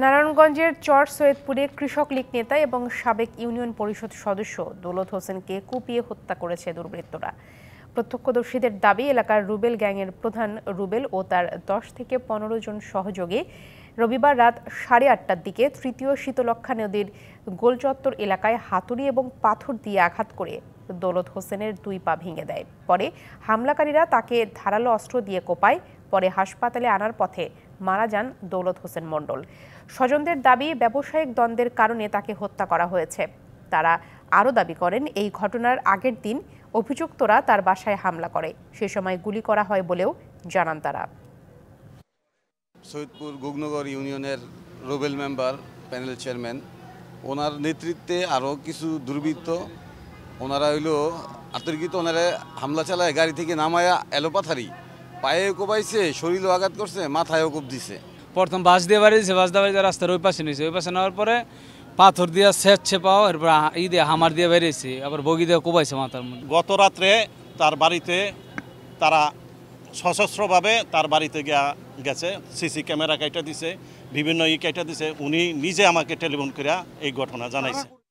নারায়ণগঞ্জের চর সৈয়দপুরে কৃষক লীগ নেতা এবং সাবেক ইউনিয়ন পরিষদ সদস্য দৌলত হোসেনকে কুপিয়ে হত্যা করেছে দুর্বৃত্তরা প্রত্যক্ষদর্শীদের দাবি এলাকার রুবেল গ্যাংয়ের প্রধান রুবেল ও তার দশ থেকে পনেরো জন সহযোগে রবিবার রাত সাড়ে আটটার দিকে তৃতীয় শীতলক্ষা নদীর গোলচত্বর এলাকায় হাতুড়ি এবং পাথর দিয়ে আঘাত করে দৌলত হোসেনের দুই পা ভেঙে দেয় পরে হামলাকারীরা তাকে ধারালো অস্ত্র দিয়ে কোপায় পরে হাসপাতালে আনার পথে মারা যান দৌলত হোসেন মণ্ডল স্বজনদের দাবি ব্যবসায়িক দ্বন্দ্বের কারণে তাকে হত্যা করা হয়েছে তারা আরও দাবি করেন এই ঘটনার আগের দিন অভিযুক্তরা তার বাসায় হামলা করে সে সময় গুলি করা হয় বলেও জানান তারা সৈয়দপুর গুগনগর ইউনিয়নের রোবেল মেম্বার প্যানেল চেয়ারম্যান ওনার নেতৃত্বে আরও কিছু দুর্বৃত্ত ওনারা হইল আতর্কিত ওনারা হামলা চালায় গাড়ি থেকে নামায়া এলোপাথারি পায়ে কোপাইছে শরীরও আঘাত করছে মাথায়ও কোপ দিছে প্রথম বাস দিয়ে বাড়ি দিয়েছে বাস দিয়ে বাড়িতে রাস্তার ওই পাশে নিয়েছে ওই পাশে নেওয়ার পরে পাথর দিয়ে স্যাচ্ছে ছেপাও এরপর ই দিয়ে হামার দিয়ে বেরিয়েছে আবার বগি দিয়ে কোপাইছে মাথার মধ্যে গত রাত্রে তার বাড়িতে তারা সশস্ত্রভাবে তার বাড়িতে গিয়া গেছে সিসি ক্যামেরা কেটে দিছে বিভিন্ন ই কেটে দিছে উনি নিজে আমাকে টেলিফোন করিয়া এই ঘটনা জানাইছে